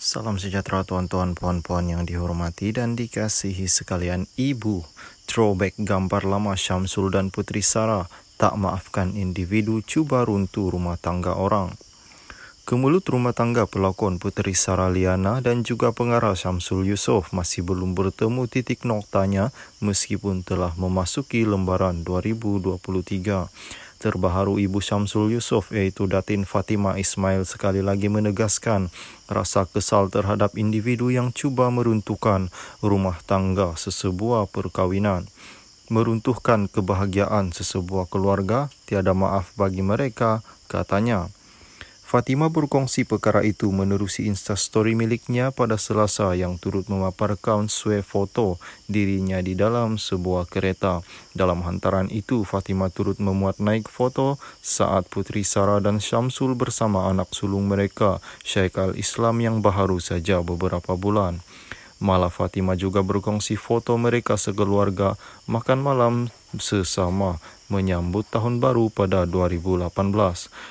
Salam sejahtera tuan-tuan puan-puan yang dihormati dan dikasihi sekalian ibu. Throwback gambar lama Syamsul dan Putri Sara tak maafkan individu cuba runtuh rumah tangga orang. Kemulut rumah tangga pelakon Putri Sara Liana dan juga pengarah Syamsul Yusof masih belum bertemu titik noktanya meskipun telah memasuki lembaran 2023 terbaru Ibu Syamsul Yusof, iaitu Datin Fatima Ismail sekali lagi menegaskan rasa kesal terhadap individu yang cuba meruntuhkan rumah tangga sesebuah perkawinan, Meruntuhkan kebahagiaan sesebuah keluarga, tiada maaf bagi mereka, katanya. Fatima berkongsi perkara itu menerusi Insta story miliknya pada Selasa yang turut memaparkan sue foto dirinya di dalam sebuah kereta. Dalam hantaran itu, Fatima turut memuat naik foto saat Putri Sarah dan Syamsul bersama anak sulung mereka, Syekh Al-Islam yang baru saja beberapa bulan. Malah Fatimah juga berkongsi foto mereka sekeluarga makan malam sesama menyambut tahun baru pada 2018.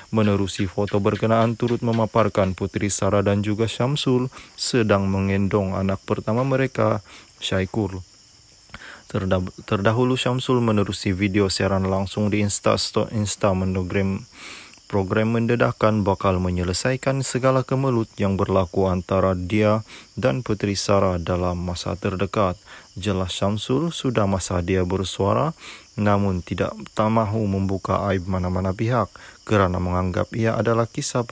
Menerusi foto berkenaan turut memaparkan Putri Sarah dan juga Syamsul sedang mengendong anak pertama mereka, Syaikul. terdahulu Syamsul menerusi video siaran langsung di Insta Insta Monogram program mendedahkan bakal menyelesaikan segala kemelut yang berlaku antara dia dan Puteri Sarah dalam masa terdekat. Jelas Syamsul sudah masa dia bersuara namun tidak tak mahu membuka aib mana-mana pihak kerana menganggap ia adalah kisah